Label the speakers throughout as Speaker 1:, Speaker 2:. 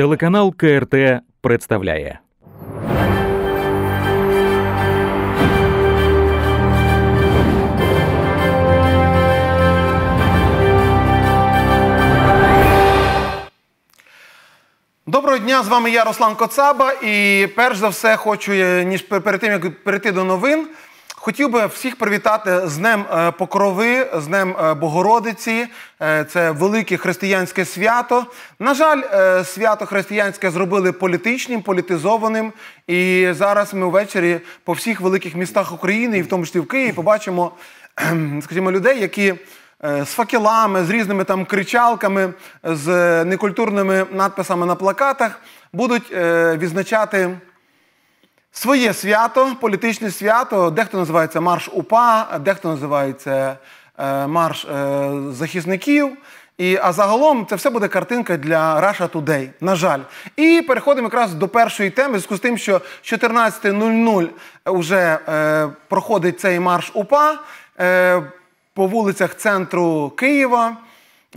Speaker 1: Телеканал КРТ представляє.
Speaker 2: Доброго дня, з вами я Руслан Коцаба. І перш за все, хочу ніж перед тим як перейти до новин, Хотів би всіх привітати з Днем е, Покрови, з Днем е, Богородиці. Е, це велике християнське свято. На жаль, свято християнське зробили політичним, політизованим. І зараз ми ввечері по всіх великих містах України, і в тому числі в Києві, побачимо, скажімо, людей, які. З факелами, з різними там кричалками, з некультурними надписами на плакатах будуть відзначати своє свято, політичне свято, дехто називається марш УПА, дехто називається е, марш е, захисників. І, А загалом це все буде картинка для Russia Today, На жаль, і переходимо якраз до першої теми. Зв'язку з тим, що 14.00 вже е, проходить цей марш УПА е, по вулицях центру Києва.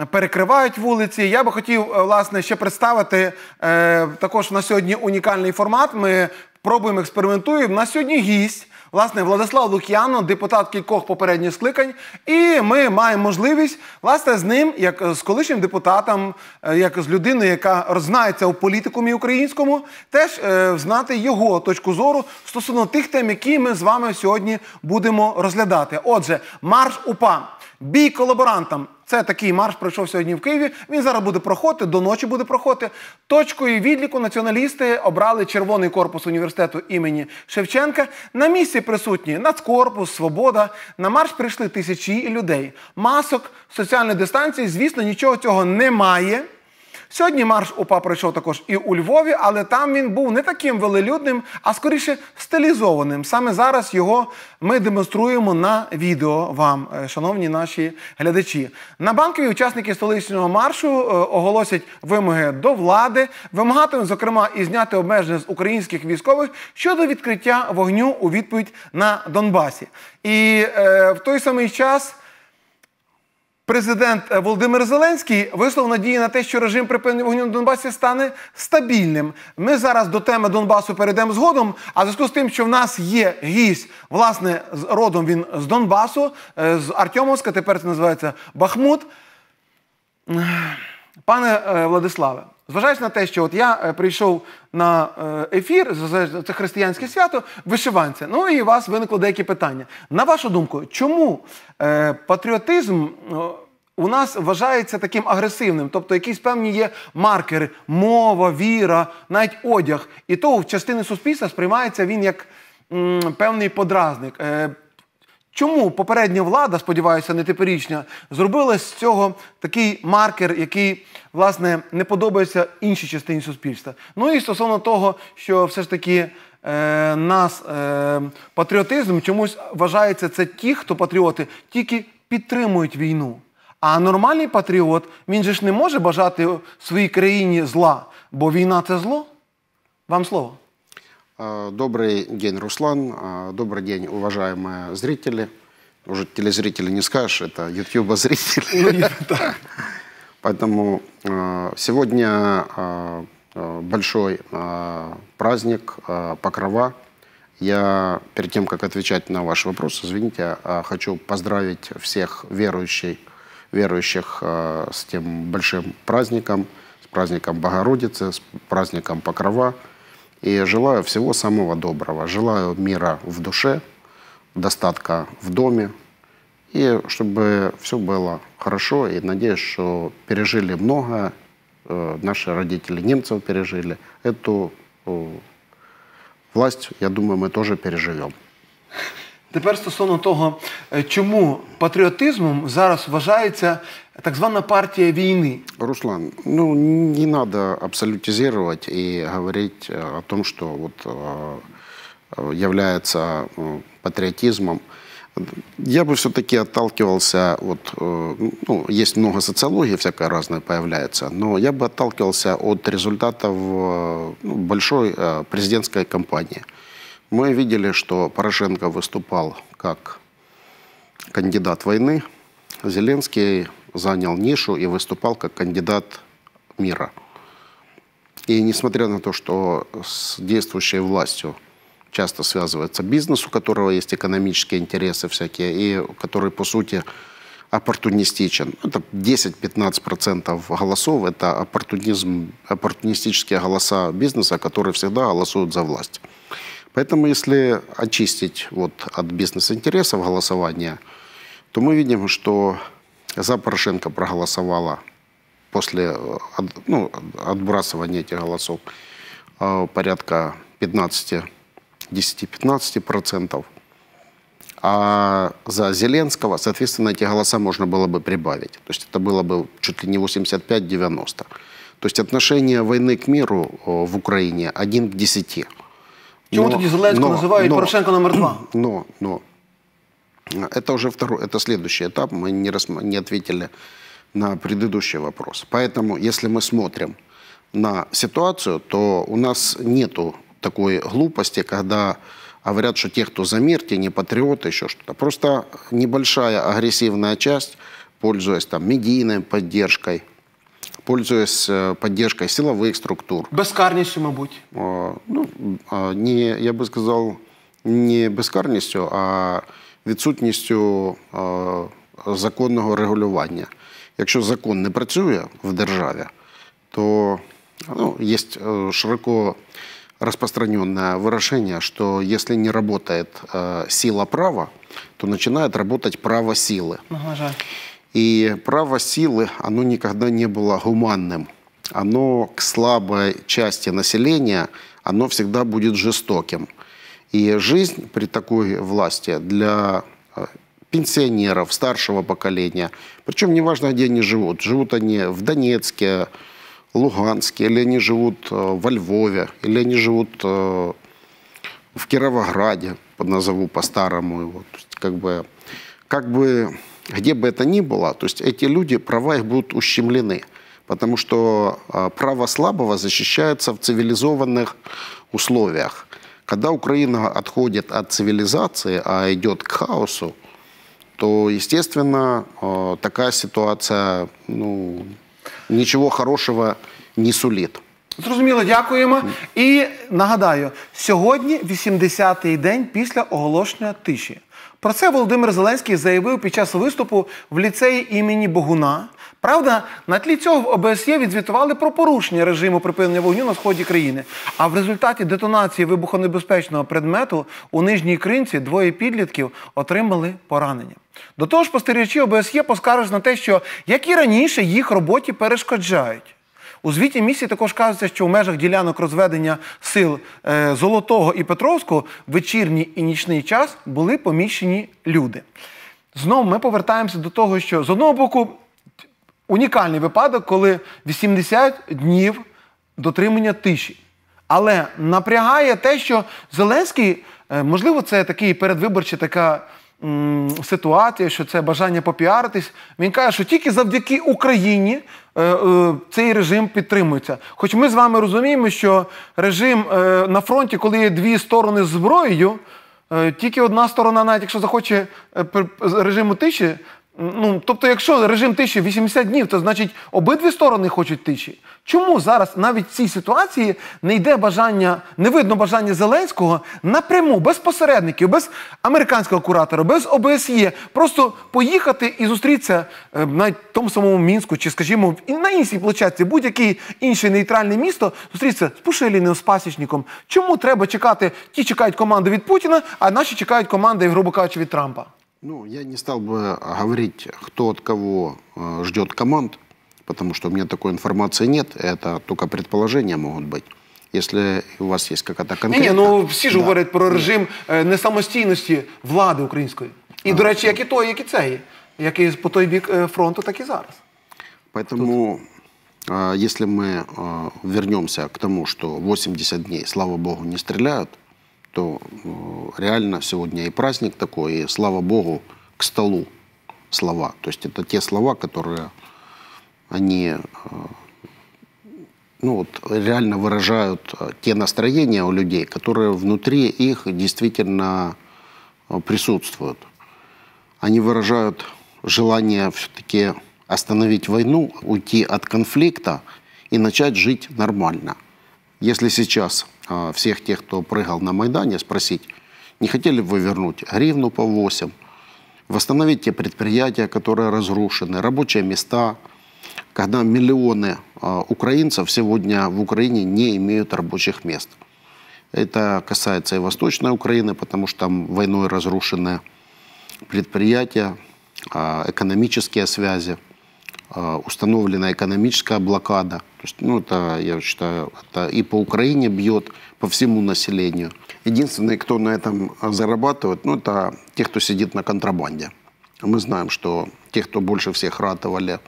Speaker 2: Перекривають вулиці. Я би хотів е, власне ще представити е, також на сьогодні унікальний формат. Ми Пробуємо експериментуємо. На сьогодні гість, власне, Владислав Лук'яно, депутат кількох попередніх скликань. І ми маємо можливість власне з ним, як з колишнім депутатом, е, як з людиною, яка роззнається у політикумі українському, теж е, знати його точку зору стосовно тих тем, які ми з вами сьогодні будемо розглядати. Отже, марш упа. Бій колаборантам. Це такий марш пройшов сьогодні в Києві. Він зараз буде проходити, до ночі буде проходити. Точкою відліку націоналісти обрали червоний корпус університету імені Шевченка. На місці присутні Нацкорпус, Свобода. На марш прийшли тисячі людей. Масок, соціальної дистанції, звісно, нічого цього немає. Сьогодні марш УПА пройшов також і у Львові, але там він був не таким велелюдним, а скоріше стилізованим. Саме зараз його ми демонструємо на відео вам, е, шановні наші глядачі. На банкові учасники столичного маршу е, оголосять вимоги до влади, вимагатимуть, зокрема, і зняти обмеження з українських військових щодо відкриття вогню у відповідь на Донбасі. І е, в той самий час президент е, Володимир Зеленський висловив надії на те, що режим припинення вогню на Донбасі стане стабільним. Ми зараз до теми Донбасу перейдемо згодом. А в зв'язку з тим, що в нас є гість, власне, з родом він з Донбасу, е, з Артьомовська, тепер це називається Бахмут. Пане е, Владиславе, Зважаючи на те, що от я е, прийшов на е, ефір, це християнське свято, вишиванця. Ну і у вас виникло деякі питання. На вашу думку, чому е, патріотизм у нас вважається таким агресивним? Тобто якісь певні є маркери, мова, віра, навіть одяг. І то в частини суспільства сприймається він як певний подразник, Чому попередня влада, сподіваюся, не теперішня, зробила з цього такий маркер, який, власне, не подобається іншій частині суспільства? Ну і стосовно того, що все ж таки е, нас е, патріотизм чомусь вважається, це ті, хто патріоти, тільки підтримують війну. А нормальний патріот, він же ж не може бажати своїй країні зла, бо війна це зло. Вам слово.
Speaker 1: А, добрый день, Руслан. А, добрый день, уважаемые зрители. Уже телезрители не скажешь, это YouTube зрители. Ну, Поэтому а, сегодня большой праздник Покрова. Я перед тем, как отвечать на ваш вопрос, извините, хочу поздравить всех верующих, верующих с тем большим праздником, с праздником Богородицы, с праздником Покрова – и желаю всего самого доброго. Желаю мира в душе, достатка в доме. И чтобы все было хорошо. И надеюсь, что пережили много. Э, наши родители немцев пережили. Эту э, власть, я думаю, мы тоже переживем. Тепер стосовно того, чому патріотизмом зараз вважається так звана партія війни. Руслан, ну не надо абсолютизировать и говорить э, о том, что вот э, э, является патриотизмом. Я бы все-таки отталкивался от, ну, есть много социологии всякое разное появляется, но я бы отталкивался от результатов ну, большой президентской кампании. Мы видели, что Порошенко выступал как кандидат войны, Зеленский занял нишу и выступал как кандидат мира. И несмотря на то, что с действующей властью часто связывается бизнес, у которого есть экономические интересы всякие, и который, по сути, оппортунистичен. Это 10-15% голосов, это оппортунизм, оппортунистические голоса бизнеса, которые всегда голосуют за власть. Поэтому если очистить вот от бизнес-интересов голосование, то мы видим, что за Порошенко проголосовала после э, ну, отбрасывания этих голосов э, порядка 15-10-15%. А за Зеленского, соответственно, эти голоса можно было бы прибавить. То есть это было бы чуть ли не 85-90. То есть отношение войны к миру э, в Украине 1 к 10. Почему но, тоді Зеленского но, называют но, Порошенко номер два? Но, но. Это уже второй, это следующий этап. Мы не, рас, не ответили на предыдущий вопрос. Поэтому, если мы смотрим на ситуацию, то у нас нету такой глупости, когда говорят, что те, кто за мир, те не патриоты, еще что-то. Просто небольшая агрессивная часть, пользуясь там медийной поддержкой, пользуясь э, поддержкой силовых структур.
Speaker 2: Безкарністю, мабуть.
Speaker 1: Ну, не, я би сказав, не безкарністю, а відсутністю законного регулювання. Якщо закон не працює в державі, то ну, є е, широко распространенное выражение, що якщо не работает э, сила права, то починає работать право сили. Ага, ну, жаль. И право силы, оно никогда не было гуманным. Оно к слабой части населения, оно всегда будет жестоким. И жизнь при такой власти для э, пенсионеров старшего поколения, причем неважно, где они живут, живут они в Донецке, Луганске, или они живут э, во Львове, или они живут э, в Кировограде, назову по-старому его, как бы, как бы где бы это ни было, то есть эти люди, права их будут ущемлены. Потому что право слабого защищается в цивилизованных условиях. Когда Украина отходит от цивилизации, а идет к хаосу, то, естественно, такая ситуация ну, ничего хорошего не сулит.
Speaker 2: Зрозуміло, дякуємо. І нагадаю, сьогодні 80-й день після оголошення тиші. Про це Володимир Зеленський заявив під час виступу в ліцеї імені Богуна. Правда, на тлі цього в ОБСЄ відзвітували про порушення режиму припинення вогню на сході країни. А в результаті детонації вибухонебезпечного предмету у нижній кринці двоє підлітків отримали поранення. До того ж, спостерігачі ОБСЄ поскаржують на те, що як і раніше їх роботі перешкоджають. У звіті місії також кажеться, що у межах ділянок розведення сил е, Золотого і Петровського вечірній і нічний час були поміщені люди. Знову ми повертаємося до того, що з одного боку унікальний випадок, коли 80 днів дотримання тиші. Але напрягає те, що Зеленський, е, можливо, це такий передвиборчий така ситуація, що це бажання попіаритись. Він каже, що тільки завдяки Україні е, е, цей режим підтримується. Хоч ми з вами розуміємо, що режим е, на фронті, коли є дві сторони зброєю. Тільки одна сторона, навіть якщо захоче режиму тиші, Ну, Тобто, якщо режим тиші 80 днів, то значить обидві сторони хочуть тиші. Чому зараз навіть в цій ситуації не йде бажання, не видно бажання Зеленського напряму, без посередників, без американського куратора, без ОБСЄ, просто поїхати і зустрітися е, навіть в тому самому мінську, чи, скажімо, на іншій площадці, будь-яке інше нейтральне місто, зустрітися з Пушиліним, з Пасічником. Чому треба чекати? Ті чекають команди від Путіна, а наші чекають команди, грубо кажучи, від Трампа.
Speaker 1: Ну, я не стал бы говорить, кто от кого э, ждет команд, потому что у меня такой информации нет. Это только предположения могут быть. Якщо у вас є якась конкретна... Ні, ну всі ж да. говорять про режим
Speaker 2: е, э, несамостійності влади української. І, а, до речі, як і той, як і цей, як і по той бік е, фронту, так і зараз.
Speaker 1: Поэтому, Тут. если мы вернемся к тому, 80 дней, слава богу, не стреляют, то реально сегодня и праздник такой, и слава Богу, к столу слова. То есть это те слова, которые они э, ну, вот, реально выражают э, те настроения у людей, которые внутри их действительно э, присутствуют. Они выражают желание все-таки остановить войну, уйти от конфликта и начать жить нормально. Если сейчас всех тех, кто прыгал на Майдане, спросить, не хотели бы вы вернуть гривну по 8, восстановить те предприятия, которые разрушены, рабочие места, когда миллионы а, украинцев сегодня в Украине не имеют рабочих мест. Это касается и Восточной Украины, потому что там войной разрушены предприятия, а, экономические связи, а, установлена экономическая блокада. То есть, ну, это, я считаю, это и по Украине бьет, по всему населению. Единственные, кто на этом зарабатывает, ну, это те, кто сидит на контрабанде. Мы знаем, что те, кто больше всех ратовали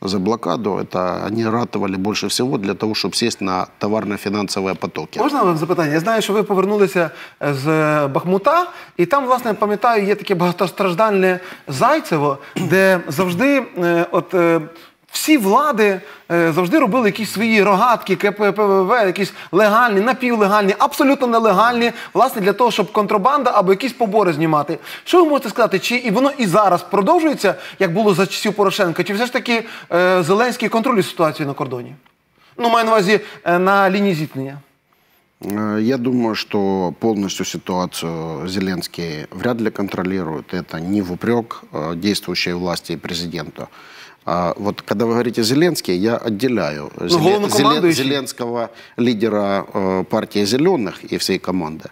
Speaker 1: за блокаду, это они ратували більше всего для того, щоб сісти на товарно-фінансові потоки.
Speaker 2: Можна вам запитання? Я знаю, що ви повернулися з Бахмута, і там, власне, пам'ятаю, є таке багатостраждальне Зайцево, де завжди, е, от е, всі влади е, завжди робили якісь свої рогатки, КПВВ, якісь легальні, напівлегальні, абсолютно нелегальні, власне, для того, щоб контрабанда або якісь побори знімати. Що ви можете сказати? Чи і воно і зараз продовжується, як було за часів Порошенка, чи все ж таки е, Зеленський контролює ситуацію на кордоні? Ну, маю на увазі е, на лінії зіткнення.
Speaker 1: Я думаю, что полностью ситуацию Зеленский вряд ли контролирует. Это не в упрек действующей власти и президента. А, вот когда вы говорите Зеленский, я отделяю ну, Зеле... Зеленского лидера э, партии Зеленых и всей команды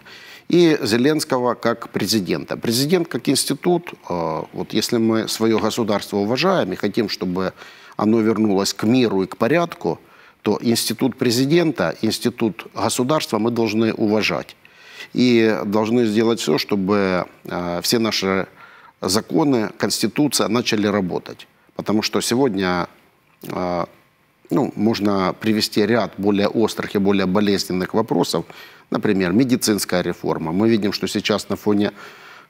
Speaker 1: и Зеленского как президента. Президент как институт, э, вот если мы свое государство уважаем и хотим, чтобы оно вернулось к миру и к порядку, то институт президента, институт государства мы должны уважать. И должны сделать все, чтобы э, все наши законы, конституция начали работать. Потому что сегодня а, ну, можно привести ряд более острых и более болезненных вопросов. Например, медицинская реформа. Мы видим, что сейчас на фоне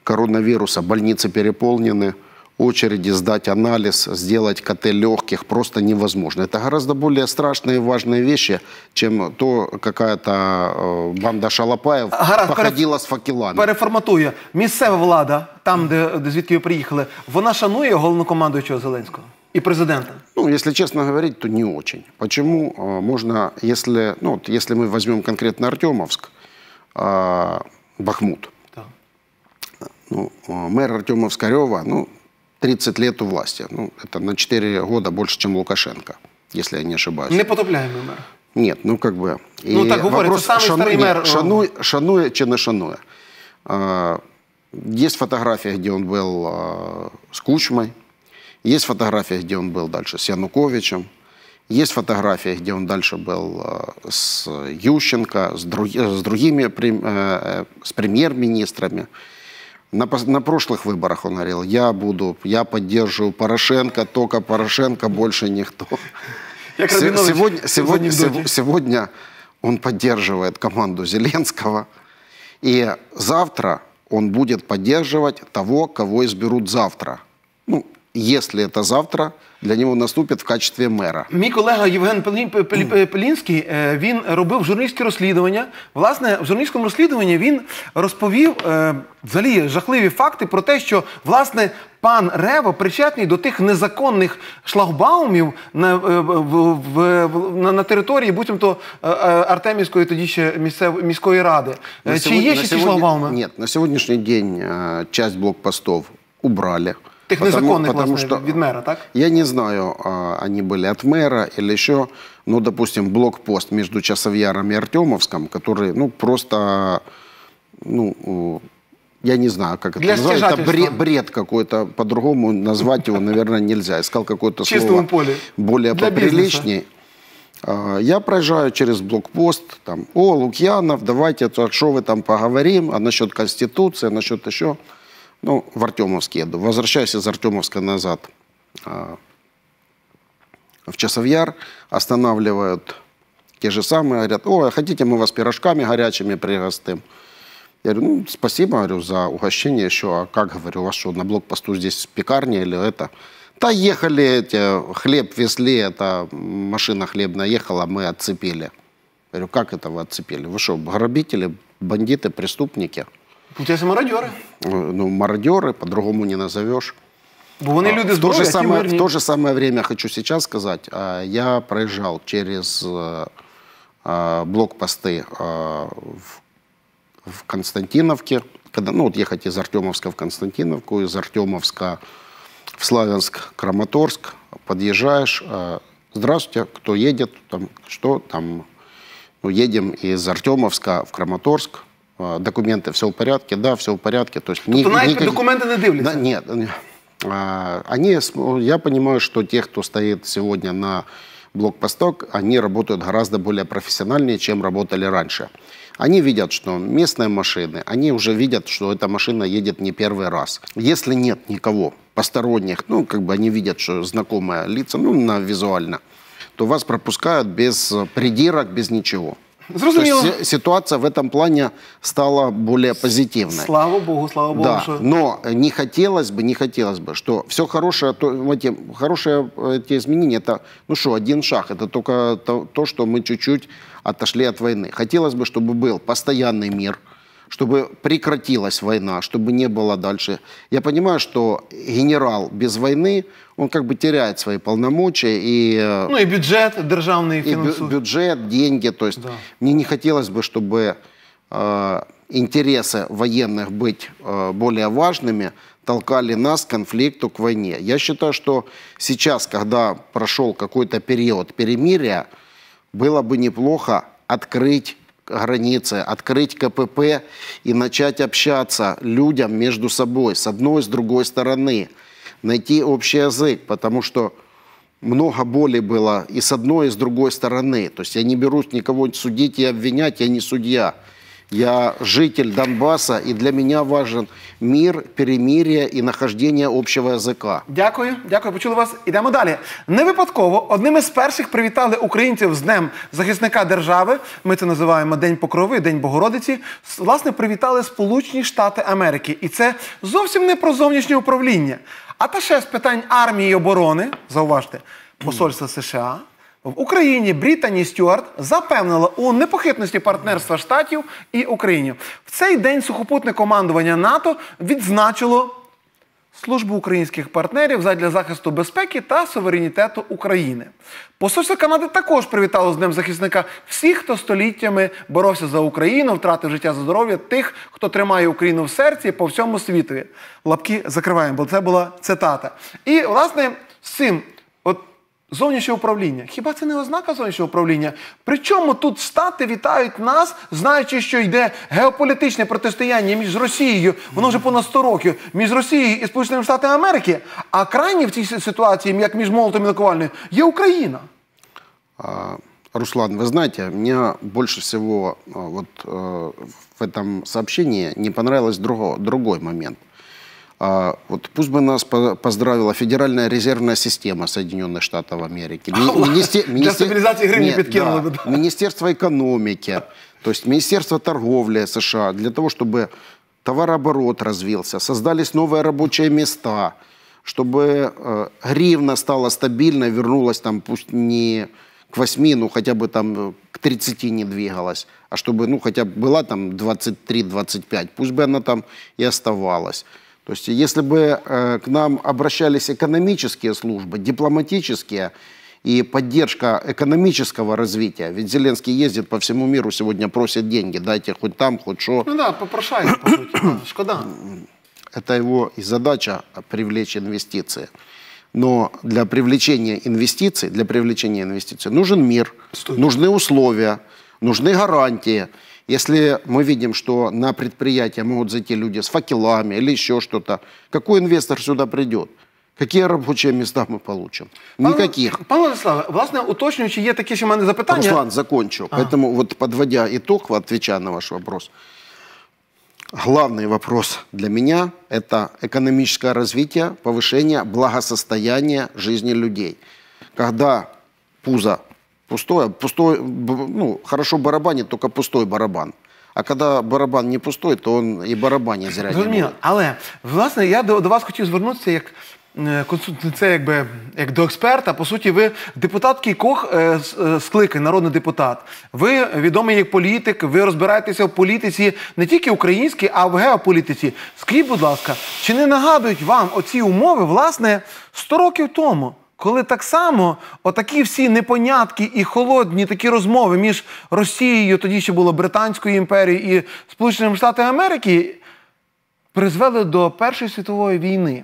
Speaker 1: коронавируса больницы переполнены – очереди сдать анализ, сделать КТ легких просто невозможно. Это гораздо более страшные и важные вещи, чем то какая-то э, банда шалопаев Гаразд, походила пере... з факелами.
Speaker 2: Переформатую. Місцева влада, там, де, де звідки ви приїхали, вона шанує головнокомандуючого Зеленського? и президента?
Speaker 1: Ну, если честно говорить, то не очень. Почему э, можно, если, ну, вот, если мы возьмем конкретно Артемовск, э, Бахмут, да. ну, э, мэр Артемовскарева, ну, 30 лет у власти. Ну, это на 4 года больше, чем Лукашенко, если я не ошибаюсь.
Speaker 2: Неподобляемый мэр.
Speaker 1: Нет, ну как бы. І ну так говорить, вопрос, це самий шану... старий мер. Нет, шанує, шанує чи не шанує. А, есть фотография, где он был а, с Кучмой. Есть фотография, где он был дальше с Януковичем. Есть фотография, где он дальше был а, с Ющенко, с, друг, с другими, прем... а, с премьер-министрами. На, на прошлых выборах он говорил, я буду, я поддерживаю Порошенко, только Порошенко, больше никто. Сегодня, сегодня, сегодня он поддерживает команду Зеленского, и завтра он будет поддерживать того, кого изберут завтра. Ну, если это завтра, для нього наступять в качестві мера. Мій колега
Speaker 2: Євген Пелінський е, він робив журналістське розслідування. Власне, в журналістському розслідуванні він розповів е, взагалі жахливі факти про те, що власне. Пан Рево причетний до тих незаконних шлагбаумів на е, в, в, на, на території буцімто Артемівської тоді ще місцев, міської ради. На Чи сьогодні, є ще ці шлагбауми? Ні,
Speaker 1: на сьогоднішній день часть блокпостів убрали. Тих потому, незаконных потому власне, что, від мэра, так? Я не знаю, а, они были от мэра или еще, ну, допустим, блокпост между Часовьяром и Артемовском, который, ну, просто, ну, я не знаю, как это Для называется. Это бред, бред какой-то, по-другому назвать его, наверное, нельзя. Искал какое-то слово поле. более Для поприличнее. Бизнеса. Я проезжаю через блокпост, там, о, Лукьянов, давайте, что вы там поговорим, а насчет Конституции, а насчет еще... Ну, в Артемовске еду. Возвращаюсь из Артемовска назад а, в Часовьяр. Останавливают те же самые. Говорят, о, а хотите, мы вас пирожками горячими пригостим. Я говорю, ну, спасибо, говорю, за угощение еще. А как, говорю, у вас что, на блокпосту здесь пекарня или это? Да ехали эти, хлеб везли, это машина хлебная ехала, мы отцепили. Я говорю, как это вы отцепили? Вы что, грабители, бандиты, преступники? Получается, мародеры. Ну, мародеры, ну, по-другому не назовешь.
Speaker 2: Бо вони а, люди в то, же а самое, в то
Speaker 1: же самое время, хочу сейчас сказать, а, я проезжал через э, блокпосты э, в, в Константиновке, когда, ну, вот ехать из Артемовска в Константиновку, из Артемовска в Славянск, Краматорск, подъезжаешь, э, здравствуйте, кто едет, там, что там, ну, едем из Артемовска в Краматорск, Э, документы, все в порядке, да, все в порядке. То есть ни, навіть никак... документы не дивляться? Да, нет, э, они, я понимаю, что те, кто стоит сегодня на блокпосток, они работают гораздо более профессиональнее, чем работали раньше. Они видят, что местные машины, они уже видят, что эта машина едет не первый раз. Если нет никого посторонних, ну, как бы они видят, что знакомые лица, ну, на, визуально, то вас пропускают без э, придирок, без ничего. Зрозуміло. Тобто, ситуація в цьому плані стала більш позитивною. Слава
Speaker 2: Богу, слава Богу. Да. Що... Но
Speaker 1: не хотілося б, не хотілося б, що все хороше, то, ну, эти, хорошие эти изменения, это, ну что, один шаг, это только то, то что мы чуть-чуть отошли от войны. Хотелось бы, чтобы был постоянный мир – чтобы прекратилась война, чтобы не было дальше. Я понимаю, что генерал без войны, он как бы теряет свои полномочия и... Э, ну
Speaker 2: и бюджет
Speaker 1: державный финансовый. И бю бюджет, деньги. То есть да. мне не хотелось бы, чтобы э, интересы военных быть э, более важными толкали нас к конфликту, к войне. Я считаю, что сейчас, когда прошел какой-то период перемирия, было бы неплохо открыть границы, открыть КПП и начать общаться людям между собой, с одной, с другой стороны, найти общий язык, потому что много боли было и с одной, и с другой стороны. То есть я не берусь никого судить и обвинять, я не судья. Я житель Донбасса, і для мене важен мир, перемирие и нахождение общего языка. Дякую, дякую. Почули вас. Ідемо далі. Не випадково одними з перших привітали
Speaker 2: українців з Днем захисника держави. Ми це називаємо День Покрови, День Богородиці. Власне, привітали Сполучені Штати Америки. І це зовсім не про зовнішнє управління. А та ще з питань армії і оборони, зауважте, посольство США в Україні Брітані Стюарт запевнила у непохитності партнерства штатів і Україні. В цей день сухопутне командування НАТО відзначило службу українських партнерів задля захисту безпеки та суверенітету України. Посольство Канади також привітало з Днем захисника всіх, хто століттями боровся за Україну, втратив життя за здоров'я тих, хто тримає Україну в серці по всьому світу. Лапки закриваємо, бо це була цитата. І, власне, з цим. Зовнішнє управління. Хіба це не ознака зовнішнього управління? Причому тут стати вітають нас, знаючи, що йде геополітичне протистояння між Росією, воно вже понад 100 років, між Росією і Сполученими Штатами Америки. А крайні в цій ситуації, як між молотом і наковальною, є Україна.
Speaker 1: А, Руслан, вы знаете, мне больше всего вот е, в этом сообщении не понравилось другого другой момент – А вот пусть бы нас поздравила Федеральная резервная система Соединенных Штатов Америки. Министер... Для стабилизации игры не подкинуло да. да. Министерство экономики, то есть Министерство торговли США, для того, чтобы товарооборот развился, создались новые рабочие места, чтобы э, гривна стала стабильной, вернулась там пусть не к 8, ну хотя бы там э, к 30 не двигалась, а чтобы ну хотя бы была там 23-25, пусть бы она там и оставалась. То есть если бы э, к нам обращались экономические службы, дипломатические, и поддержка экономического развития. Ведь Зеленский ездит по всему миру сегодня, просит деньги, дайте хоть там, хоть что. Ну
Speaker 2: да, попрошает, по шкода.
Speaker 1: Это его и задача привлечь инвестиции. Но для привлечения инвестиций, для привлечения инвестиций нужен мир, Стой. нужны условия, нужны гарантии. Если мы видим, что на предприятие могут зайти люди с факелами или еще что-то, какой инвестор сюда придет? Какие рабочие места мы получим? Никаких. Пане Владиславе, власне, уточнюючи, є такі
Speaker 2: ще в мене запитання. Руслан,
Speaker 1: закончу. Ага. Поэтому вот подводя итог, отвечая на ваш вопрос, главный вопрос для меня – это экономическое развитие, повышение благосостояния жизни людей. Когда пузо пустое, пустой, ну, хорошо барабанит только пустой барабан. А коли барабан не пустой, то он і барабані зря. Зрозуміло.
Speaker 2: Але власне я до, до вас хотів звернутися як е, це якби як до експерта. По суті, ви депутат Кількох е, е склики, народний депутат. Ви відомий як політик, ви розбираєтеся в політиці не тільки українській, а в геополітиці. Скажіть, будь ласка, чи не нагадують вам оці умови власне 100 років тому? Коли так само отакі всі непонятки і холодні такі розмови між Росією, тоді ще було Британською імперією і Сполученими Штатами Америки, призвели до Першої світової війни.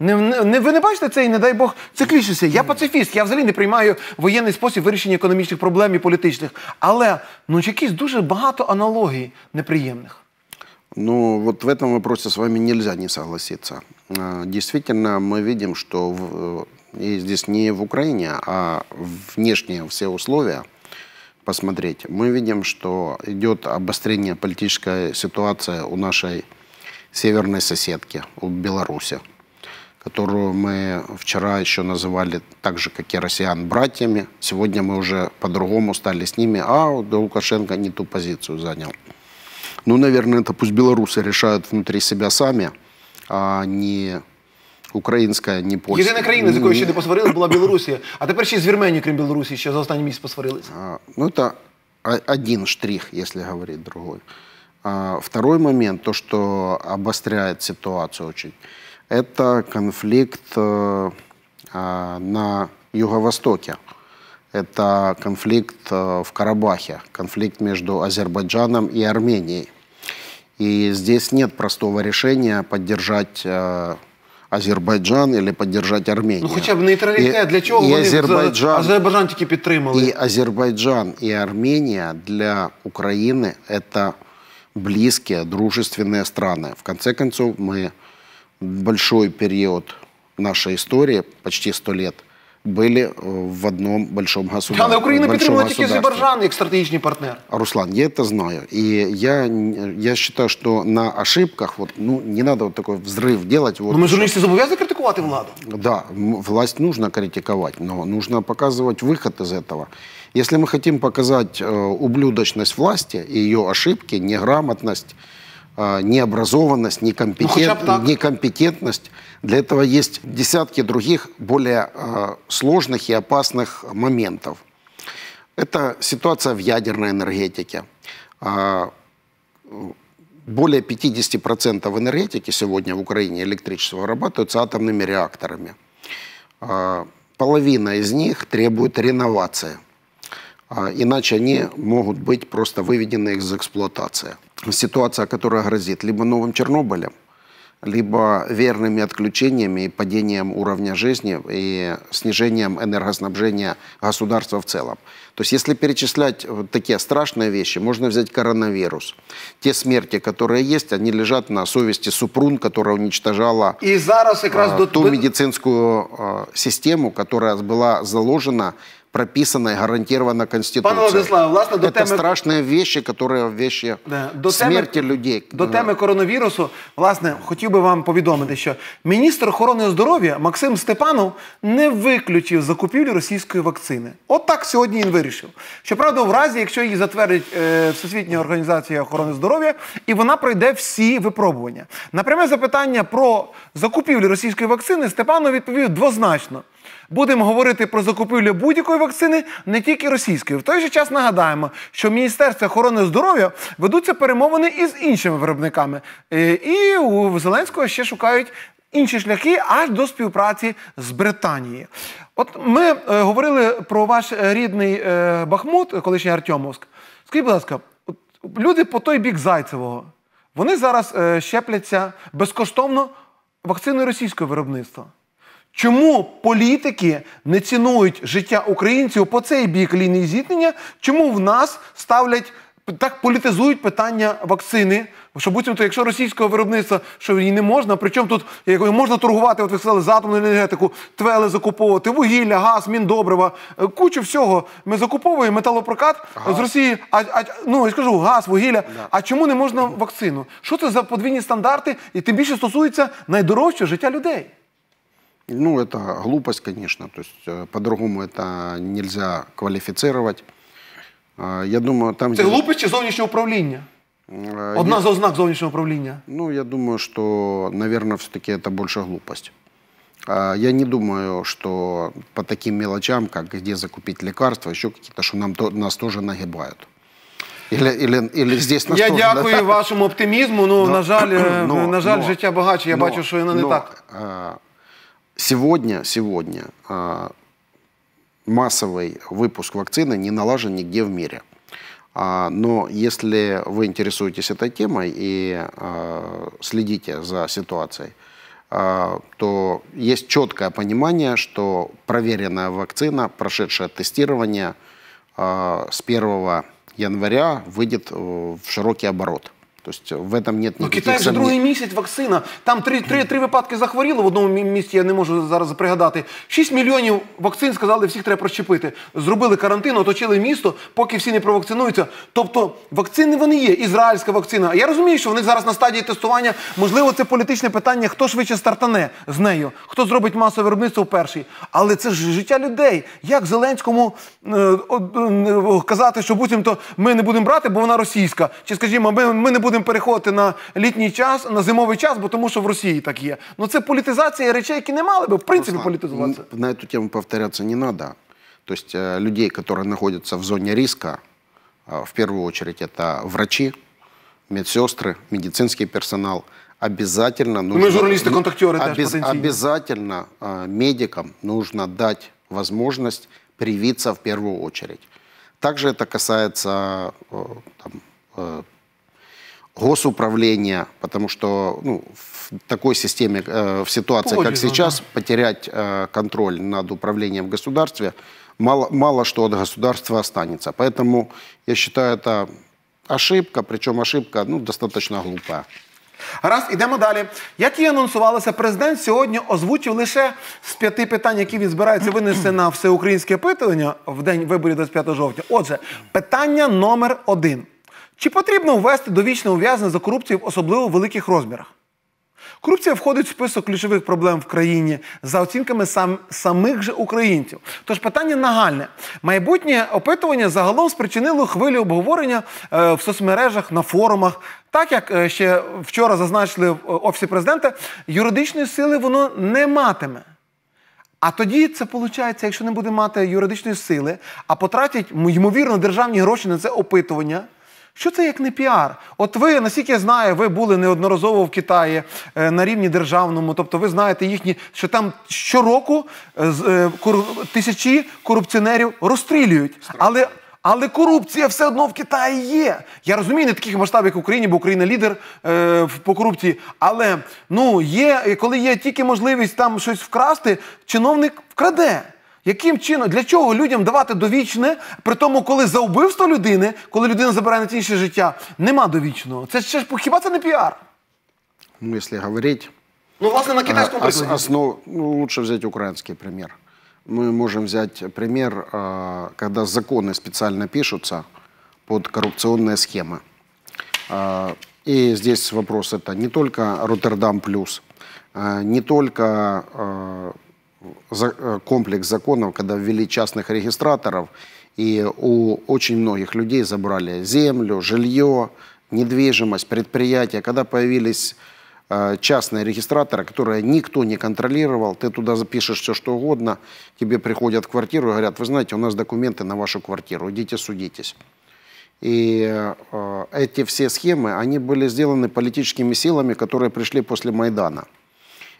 Speaker 2: Не, не, Ви не бачите це і, не дай Бог, це Я пацифіст, я взагалі не приймаю воєнний спосіб вирішення економічних проблем і політичних. Але ну, якісь дуже багато аналогій неприємних.
Speaker 1: Ну, вот в этом вопросе с вами нельзя не согласиться. Действительно, мы видим, что в и здесь не в Украине, а внешние все условия посмотреть, мы видим, что идет обострение политической ситуации у нашей северной соседки, у Беларуси, которую мы вчера еще называли так же, как и россиян, братьями. Сегодня мы уже по-другому стали с ними, а Лукашенко не ту позицию занял. Ну, наверное, это пусть белорусы решают внутри себя сами, а не Українська ні польська. Єдина країна, з якою ще не
Speaker 2: посварилися, була Білорусія. А тепер ще й з Вірменією, крім Білорусі, ще за останній
Speaker 1: місяць посварилися. А, ну, це а, один штрих, якщо говорити другой. А, второй момент, то, что обостряет ситуацию очень, это конфликт э, на Юго-Востоке. Это конфликт э, в Карабахе, конфликт между Азербайджаном и Арменией. И здесь нет простого решения поддержать э, Азербайджан или поддержать Армению? Ну хоча б нейтралітет, для чого і вони Азербайджан,
Speaker 2: Азербайджан тільки підтримали.
Speaker 1: І Азербайджан і Армения для України це близькі, дружественні країни. В конце концов, ми большой період нашої історії, почти 100 років, были э, в одном большом государстве. Але Україна підтримує тільки Азербайджан
Speaker 2: як стратегічний партнер.
Speaker 1: Руслан, я это знаю. И я, я считаю, что на ошибках, вот, ну, не надо вот такой взрыв делать. Вот, но ну, мы журналисты обязаны критиковать владу? Да, власть нужно критиковать, но нужно показывать выход из этого. Если мы хотим показать э, ублюдочность власти и ее ошибки, неграмотность, э, необразованность, некомпетент, ну, некомпетентность, для этого есть десятки других более э, сложных и опасных моментов. Это ситуация в ядерной энергетике. Э, более 50% энергетики сегодня в Украине электричество вырабатываются атомными реакторами. Э, половина из них требует реновации, иначе они могут быть просто выведены из эксплуатации. Ситуация, которая грозит либо новым Чернобылем, либо верными отключениями и падением уровня жизни и снижением энергоснабжения государства в целом. То есть если перечислять вот такие страшные вещи, можно взять коронавирус. Те смерти, которые есть, они лежат на совести Супрун, которая уничтожала и зараз как раз э, ту медицинскую э, систему, которая была заложена Прописана и гарантировано Конституцией. Пане власне, до Это теми... страшные вещи, которые вещи да. до смерті теми... людей. До теми
Speaker 2: коронавірусу, власне, хотів би вам повідомити, що міністр охорони здоров'я Максим Степанов не виключив закупівлю російської вакцини. От так сьогодні він вирішив. Щоправда, в разі, якщо її затвердить е, Всесвітня організація охорони здоров'я, і вона пройде всі випробування. На пряме запитання про закупівлю російської вакцини Степанов відповів двозначно – Будемо говорити про закупівлю будь-якої вакцини, не тільки російської. В той же час нагадаємо, що в Міністерстві охорони здоров'я ведуться перемовини із іншими виробниками. Е, і у Зеленського ще шукають. Інші шляхи аж до співпраці з Британією. От ми е, говорили про ваш рідний е, Бахмут, колишній Артемовськ. Скажіть, будь ласка, от, люди по той бік Зайцевого вони зараз е, щепляться безкоштовно вакциною російського виробництва. Чому політики не цінують життя українців по цей бік лінії зіткнення? Чому в нас ставлять так політизують питання вакцини? Що буцімто, якщо російського виробництва, що її не можна, причому тут якою можна торгувати, от ви сказали, з атомну енергетику, твели закуповувати, вугілля, газ, міндобрива, е, кучу всього. Ми закуповуємо металопрокат газ. з Росії, а, а ну я скажу, газ, вугілля. Да. А чому не можна вакцину? Що це за подвійні стандарти? І тим більше стосується найдорожче життя людей.
Speaker 1: Ну, это глупость, конечно, то есть э, по-другому это нельзя квалифицировать. Э, я думаю, там... Это где... глупость чи зовнішнє управління? Э, Одна я... з
Speaker 2: ознак зовнішнього управління.
Speaker 1: Ну, я думаю, что, наверное, все-таки это больше глупость. А, я не думаю, что по таким мелочам, как где закупить лекарства, еще какие-то, что нам, то, нас тоже нагибают. Или, или, или здесь нас Я тоже, дякую да?
Speaker 2: вашему оптимизму, Ну, но, на жаль, но, на жаль но, життя богаче, Я но, бачу, що воно не но, так.
Speaker 1: А, Сегодня, сегодня а, массовый выпуск вакцины не налажен нигде в мире. А, но если вы интересуетесь этой темой и а, следите за ситуацией, то есть четкое понимание, что проверенная вакцина, прошедшая тестирование с 1 января, выйдет э, в широкий оборот – Тобто есть э, в этом нет Ну, Китай вже другий
Speaker 2: місяць вакцина. Там три три, три випадки захворіли в одному місті, я не можу зараз пригадати. Шість мільйонів вакцин сказали, всіх треба прощепити. Зробили карантин, оточили місто, поки всі не провакцинуються. Тобто вакцини вони є, ізраїльська вакцина. Я розумію, що вони зараз на стадії тестування. Можливо, це політичне питання, хто швидше стартане з нею, хто зробить масове виробництво перший. Але це ж життя людей. Як Зеленському е, е, казати, що буцімто ми не будемо брати, бо вона російська. Чи скажімо, ми, ми не будемо. будемо переходити на літній час, на зимовий час, бо тому що в Росії так є. Ну це політизація речей, які не мали би в принципі Руслан,
Speaker 1: політизуватися. На цю тему повторятися не треба. То есть э, людей, которые находятся в зоне риска, э, в первую очередь это врачи, медсестры, медицинский персонал, обязательно ну, нужно... Мы журналисты, контактеры обез, Обязательно э, медикам нужно дать возможность привиться в первую очередь. Также это касается там, госуправления, потому что ну, в такой системе, э, в ситуации, Поле, как сейчас, да. потерять э, контроль над управлением в государстве, мало, мало что от государства останется. Поэтому я считаю, это ошибка, причем ошибка ну, достаточно глупая. Раз, йдемо далі. Як і анонсувалося, президент сьогодні озвучив
Speaker 2: лише з п'яти питань, які він збирається винести на всеукраїнське питання в день виборів 25 жовтня. Отже, питання номер один. Чи потрібно ввести довічне ув'язнення за корупцію в особливо великих розмірах? Корупція входить в список ключових проблем в країні за оцінками сам, самих же українців. Тож питання нагальне. Майбутнє опитування загалом спричинило хвилю обговорення е, в соцмережах, на форумах. Так як е, ще вчора зазначили в е, Офісі президента, юридичної сили воно не матиме. А тоді це виходить, якщо не буде мати юридичної сили, а потратять, ймовірно, державні гроші на це опитування. Що це як не піар? От ви, наскільки я знаю, ви були неодноразово в Китаї е, на рівні державному, тобто ви знаєте їхні, що там щороку е, е, тисячі корупціонерів розстрілюють. Але але корупція все одно в Китаї є. Я розумію, не таких масштабів, як в Україні, бо Україна лідер е, по корупції. Але ну є, коли є тільки можливість там щось вкрасти, чиновник вкраде яким чином, для чого людям давати довічне, при тому, коли за вбивство людини, коли людина забирає на інше життя, нема довічного? Це ж хіба це не піар?
Speaker 1: Ну, если говорить...
Speaker 2: Ну, власне, на китайському ос, прикладе.
Speaker 1: Основ, ну, лучше взяти український примір. Ми можемо взяти примір, коли закони спеціально пишуться під коррупционные схемы. І здесь вопрос це не только Роттердам плюс, не тільки. Э, комплекс законов, когда ввели частных регистраторов, и у очень многих людей забрали землю, жилье, недвижимость, предприятия. Когда появились э, частные регистраторы, которые никто не контролировал, ты туда запишешь все, что угодно, тебе приходят в квартиру и говорят, вы знаете, у нас документы на вашу квартиру, идите судитесь. И э, эти все схемы, они были сделаны политическими силами, которые пришли после Майдана –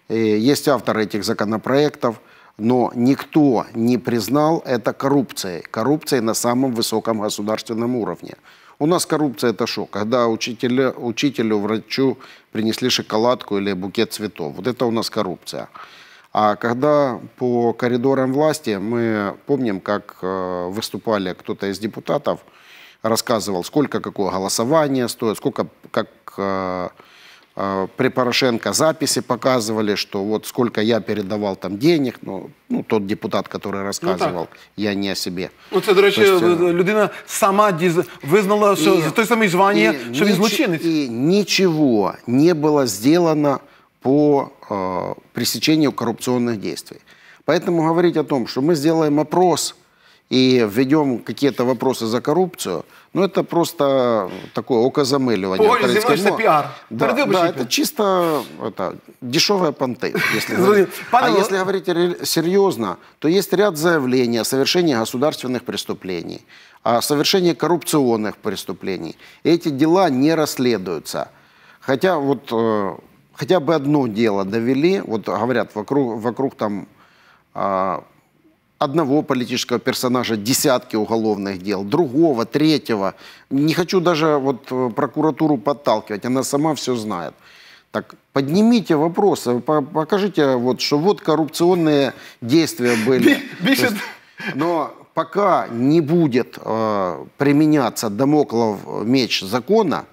Speaker 1: Э, есть авторы этих законопроектов, но никто не признал это коррупцией. Коррупцией на самом высоком государственном уровне. У нас коррупция – это шок. Когда учителя, учителю, врачу принесли шоколадку или букет цветов. Вот это у нас коррупция. А когда по коридорам власти, мы помним, как э, выступали кто-то из депутатов, рассказывал, сколько какое голосование стоит, сколько как э, Э, при Порошенко записи показывали, что вот сколько я передавал там денег, ну, ну тот депутат, который ну рассказывал, ну, я не о себе. Ну, це, до речі, э,
Speaker 2: людина сама діз... визнала, що и, той самий и, що він злочинець.
Speaker 1: І нічого не було сделано по э, е, пресечению коррупционных действий. Поэтому говорить о том, что мы сделаем опрос и введем какие-то вопросы за коррупцию – Ну, это просто такое окозамыливание. Ой, занимаешься пиар. Да, да, это чисто это, дешевая понты. Если а если говорить серьезно, то есть ряд заявлений о совершении государственных преступлений, о совершении коррупционных преступлений. эти дела не расследуются. Хотя вот э, хотя бы одно дело довели, вот говорят, вокруг, вокруг там а, одного политического персонажа десятки уголовных дел, другого, третьего. Не хочу даже вот э, прокуратуру подталкивать, она сама все знает. Так поднимите вопросы, покажите, вот, что вот коррупционные действия были. Есть, но пока не будет э, применяться домоклов меч закона,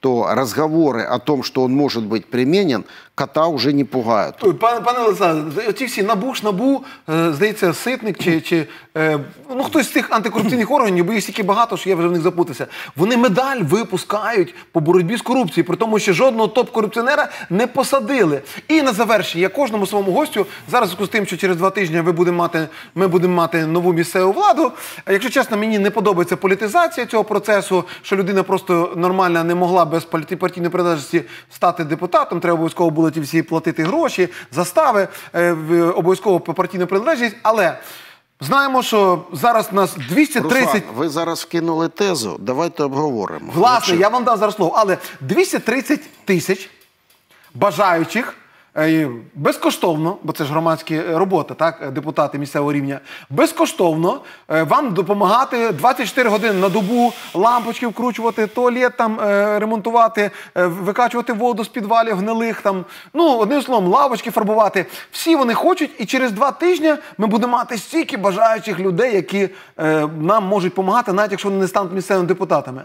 Speaker 1: то разговоры о том, что он может быть применен, кота вже не пугають.
Speaker 2: Пане пане Олександре, оці всі
Speaker 1: набу набу, е, здається, ситник чи чи е, ну хтось з тих антикорупційних
Speaker 2: органів, бо їх стільки багато, що я вже в них запутався. Вони медаль випускають по боротьбі з корупцією, при тому, що жодного топ-корупціонера не посадили. І на завершення я кожному своєму гостю зараз з тим, що через два тижні ви будемо мати, ми будемо мати нову місцеву владу. Якщо чесно, мені не подобається політизація цього процесу, що людина просто нормальна не могла без партійної придатності стати депутатом. Треба обов'язково було будуть всі платити гроші, застави, е, обов'язково партійну приналежність, але. Знаємо, що зараз у нас 230... Руслан,
Speaker 1: ви зараз вкинули тезу. Давайте обговоримо. Власне, Якщо... я
Speaker 2: вам дав зараз слово, але 230 тисяч бажаючих Е, безкоштовно, бо це ж громадські роботи, так, е, депутати місцевого рівня, безкоштовно е, вам допомагати 24 години на добу лампочки вкручувати, туалет там ремонтувати, викачувати воду з підвалів, гнилих там. Ну, одним словом, лавочки фарбувати. Всі вони хочуть, і через два тижні ми будемо мати стільки бажаючих людей, які нам можуть допомагати, навіть якщо вони не стануть місцевими депутатами.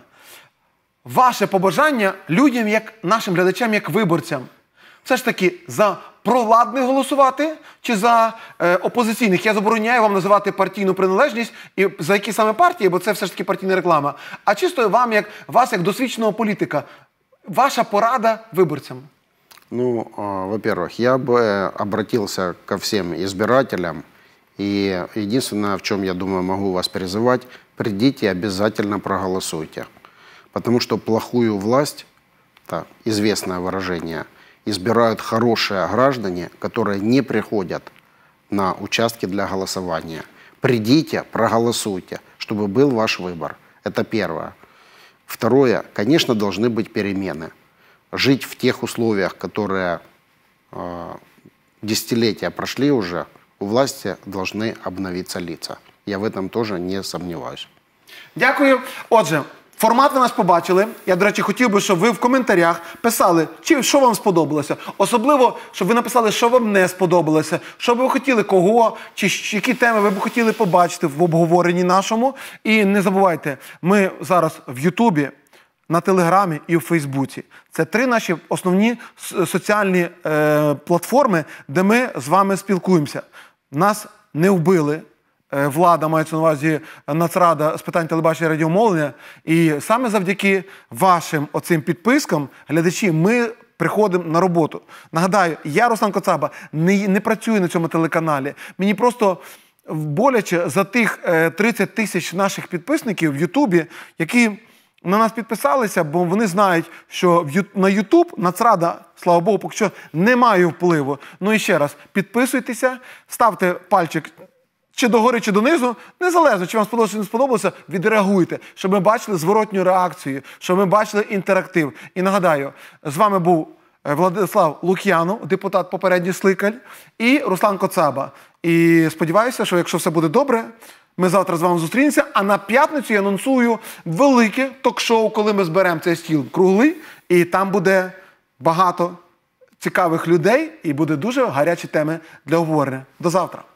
Speaker 2: Ваше побажання людям, як нашим глядачам, як виборцям все ж таки за провладних голосувати чи за е, опозиційних? Я забороняю вам називати партійну приналежність і за які саме партії, бо це все ж таки партійна реклама. А чисто вам, як вас, як досвідченого політика, ваша порада виборцям?
Speaker 1: Ну, во-первых, я бы е, обратился ко всем избирателям. И единственное, в чем я думаю, могу вас призывать, придите и обязательно проголосуйте. Потому что плохую власть, это известное выражение – избирают хорошие граждане, которые не приходят на участки для голосования. Придите, проголосуйте, чтобы был ваш выбор. Это первое. Второе, конечно, должны быть перемены. Жить в тех условиях, которые э, десятилетия прошли уже, у власти должны обновиться лица. Я в этом тоже не сомневаюсь. Дякую. Отже, Формат ви наш побачили. Я, до речі, хотів би, щоб ви в коментарях
Speaker 2: писали, чи що вам сподобалося. Особливо, щоб ви написали, що вам не сподобалося, що ви хотіли кого, чи які теми ви б хотіли побачити в обговоренні нашому. І не забувайте, ми зараз в Ютубі, на Телеграмі і у Фейсбуці. Це три наші основні соціальні е, платформи, де ми з вами спілкуємося. Нас не вбили. Е, влада мається на увазі Нацрада з питань телебачення і радіомовлення. І саме завдяки вашим оцим підпискам, глядачі, ми. Приходимо на роботу. Нагадаю, я, Руслан Коцаба, не не працюю на цьому телеканалі. Мені просто боляче за тих 30 е, тисяч наших підписників в Ютубі, які на нас підписалися, бо вони знають, що на Ютуб Нацрада, слава Богу, поки що не має впливу. Ну і ще раз, підписуйтеся, ставте пальчик чи догори, чи донизу, незалежно чи вам сподобалося, чи не сподобалося, відреагуйте, щоб ми бачили зворотню реакцію, щоб ми бачили інтерактив. І нагадаю, з вами був е, Владислав Лук'янов, депутат попередній Сликаль, і Руслан Коцаба. І сподіваюся, що якщо все буде добре. Ми завтра з вами зустрінемося. А на п'ятницю я анонсую велике ток-шоу, коли ми зберемо цей стіл круглий, і там буде багато цікавих людей, і буде дуже гарячі теми для обговорення. До завтра.